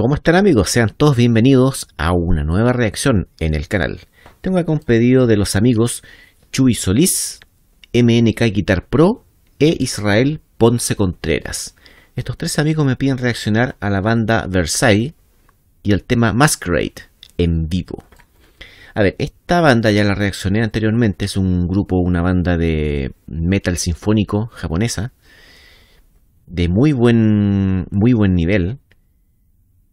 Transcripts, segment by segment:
¿Cómo están amigos? Sean todos bienvenidos a una nueva reacción en el canal. Tengo acá un pedido de los amigos Chuy Solís, MNK Guitar Pro e Israel Ponce Contreras. Estos tres amigos me piden reaccionar a la banda Versailles y el tema Masquerade en vivo. A ver, esta banda ya la reaccioné anteriormente, es un grupo, una banda de metal sinfónico japonesa de muy buen, muy buen nivel.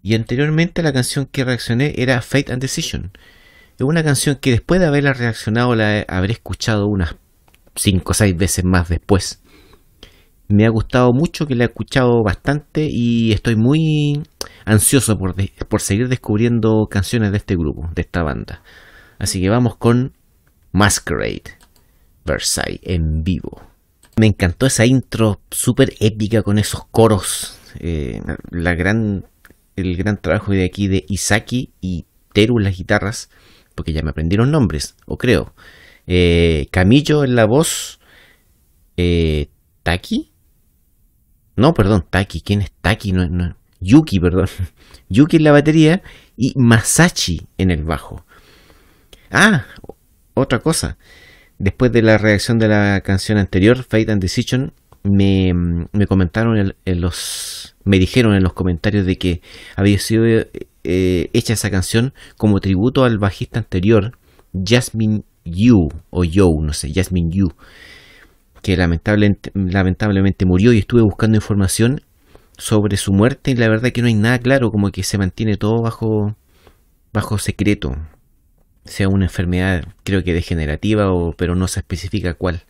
Y anteriormente la canción que reaccioné era Fate and Decision. Es una canción que después de haberla reaccionado la habré escuchado unas 5 o 6 veces más después. Me ha gustado mucho que la he escuchado bastante y estoy muy ansioso por, por seguir descubriendo canciones de este grupo, de esta banda. Así que vamos con Masquerade, Versailles en vivo. Me encantó esa intro súper épica con esos coros, eh, la gran el gran trabajo de aquí de Isaki y Teru las guitarras, porque ya me aprendieron nombres, o creo. Eh, Camillo en la voz. Eh, Taki. No, perdón, Taki. ¿Quién es Taki? No, Yuki, perdón. Yuki en la batería y Masachi en el bajo. Ah, otra cosa. Después de la reacción de la canción anterior, Fate and Decision, me, me comentaron en, los me dijeron en los comentarios de que había sido eh, eh, hecha esa canción como tributo al bajista anterior Jasmine Yu o Yo no sé Jasmine Yu que lamentablemente, lamentablemente murió y estuve buscando información sobre su muerte y la verdad que no hay nada claro como que se mantiene todo bajo bajo secreto sea una enfermedad creo que degenerativa o pero no se especifica cuál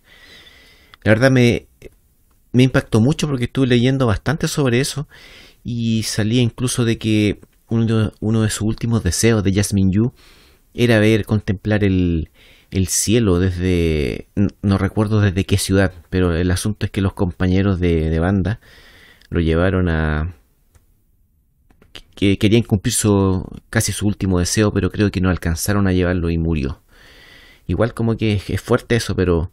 la verdad me me impactó mucho porque estuve leyendo bastante sobre eso y salía incluso de que uno, de sus últimos deseos de Jasmine Yu era ver, contemplar el, cielo desde, no, recuerdo desde qué ciudad, pero el asunto es que los compañeros de, banda lo llevaron a... que querían cumplir su, casi su último deseo, pero creo que no alcanzaron a llevarlo y murió. Igual como que es fuerte eso, pero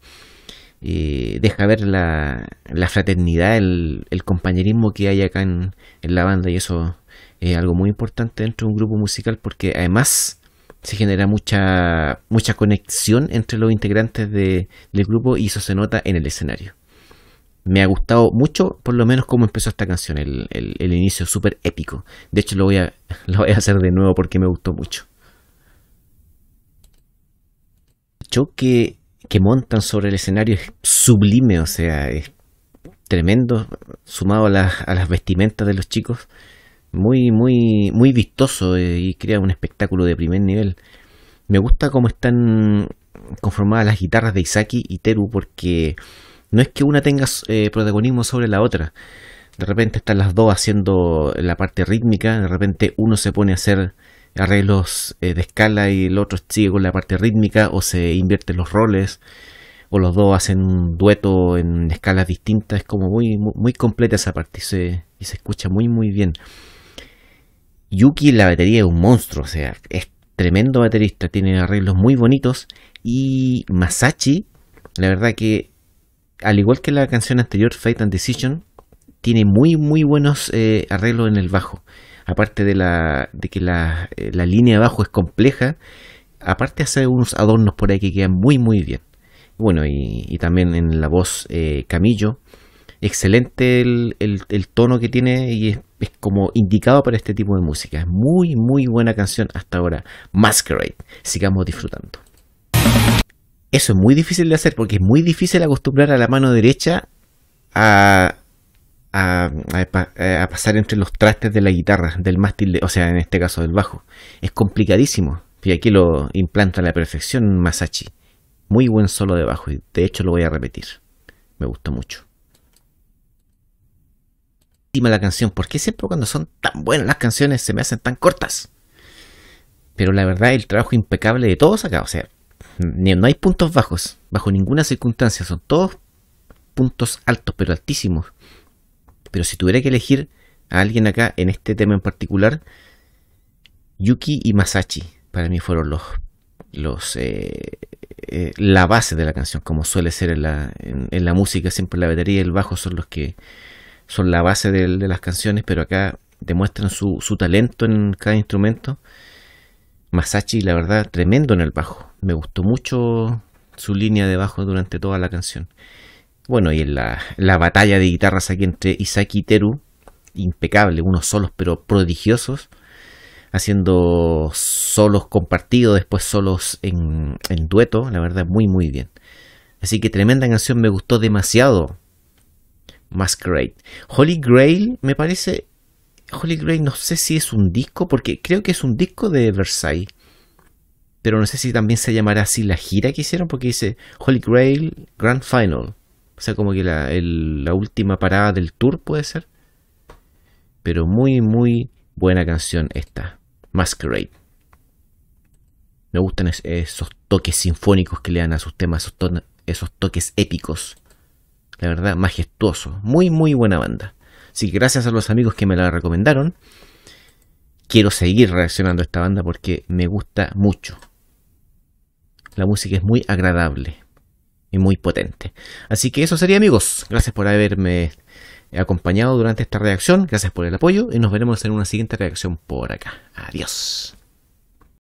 deja ver la, fraternidad, el, compañerismo que hay acá en, la banda y eso es algo muy importante dentro de un grupo musical porque además se genera mucha, mucha conexión entre los integrantes del grupo y eso se nota en el escenario. Me ha gustado mucho, por lo menos, cómo empezó esta canción, el, inicio súper épico. De hecho, lo voy, a, lo voy a hacer de nuevo porque me gustó mucho. Yo que que montan sobre el escenario es sublime, o sea, es tremendo, sumado a las, vestimentas de los chicos, muy, muy, muy vistoso eh, y crea un espectáculo de primer nivel. Me gusta cómo están conformadas las guitarras de Isaki y Teru porque no es que una tenga eh, protagonismo sobre la otra. De repente están las dos haciendo la parte rítmica, de repente uno se pone a hacer arreglos eh, de escala y el otro sigue con la parte rítmica o se invierten los roles o los dos hacen un dueto en escalas distintas. Es como muy, muy, completa esa parte y se, se, escucha muy, muy bien. Yuki, la batería es un monstruo, o sea, es tremendo baterista, tiene arreglos muy bonitos. Y Masachi, la verdad que, al igual que la canción anterior, Fate and Decision, tiene muy muy buenos eh, arreglos en el bajo. Aparte de, la, de que la, eh, línea de bajo es compleja, aparte hace unos adornos por ahí que quedan muy muy bien. Bueno, y, también en la voz eh, Camillo, excelente el, tono que tiene y es, es, como indicado para este tipo de música. Es muy muy buena canción hasta ahora. Masquerade, sigamos disfrutando. Eso es muy difícil de hacer porque es muy difícil acostumbrar a la mano derecha a, eh, a, pasar entre los trastes de la guitarra, del mástil, de, o sea, en este caso del bajo. Es complicadísimo. Y aquí lo implanta a la perfección Masachi. Muy buen solo de bajo. Y de hecho lo voy a repetir. Me gusta mucho. Última la canción. porque siempre cuando son tan buenas las canciones se me hacen tan cortas? Pero la verdad, el trabajo impecable de todos acá. O sea, no hay puntos bajos. Bajo ninguna circunstancia. Son todos puntos altos, pero altísimos pero si tuviera que elegir a alguien acá en este tema en particular, Yuki y Masachi para mí fueron los, los eh, eh, la base de la canción, como suele ser en la, en, la música, siempre la batería y el bajo son los que son la base de, las canciones, pero acá demuestran su, su, talento en cada instrumento. Masachi, la verdad, tremendo en el bajo. Me gustó mucho su línea de bajo durante toda la canción. Bueno, y en la, batalla de guitarras aquí entre Isaki y Teru, impecable, unos solos pero prodigiosos, haciendo solos compartidos, después solos en, dueto, la verdad muy muy bien. Así que tremenda canción, me gustó demasiado. Masquerade. Holy Grail, me parece. Holy Grail, no sé si es un disco, porque creo que es un disco de Versailles. Pero no sé si también se llamará así la gira que hicieron, porque dice Holy Grail Grand Final. O sea, como que la, última parada del tour puede ser. Pero muy, muy buena canción esta. Masquerade. Me gustan esos toques sinfónicos que le dan a sus temas, esos, esos toques épicos. La verdad, majestuoso. Muy, muy buena banda. Así que gracias a los amigos que me la recomendaron. Quiero seguir reaccionando a esta banda porque me gusta mucho. La música es muy agradable y muy potente. Así que eso sería amigos. Gracias por haberme acompañado durante esta reacción. Gracias por el apoyo y nos veremos en una siguiente reacción por acá. Adiós.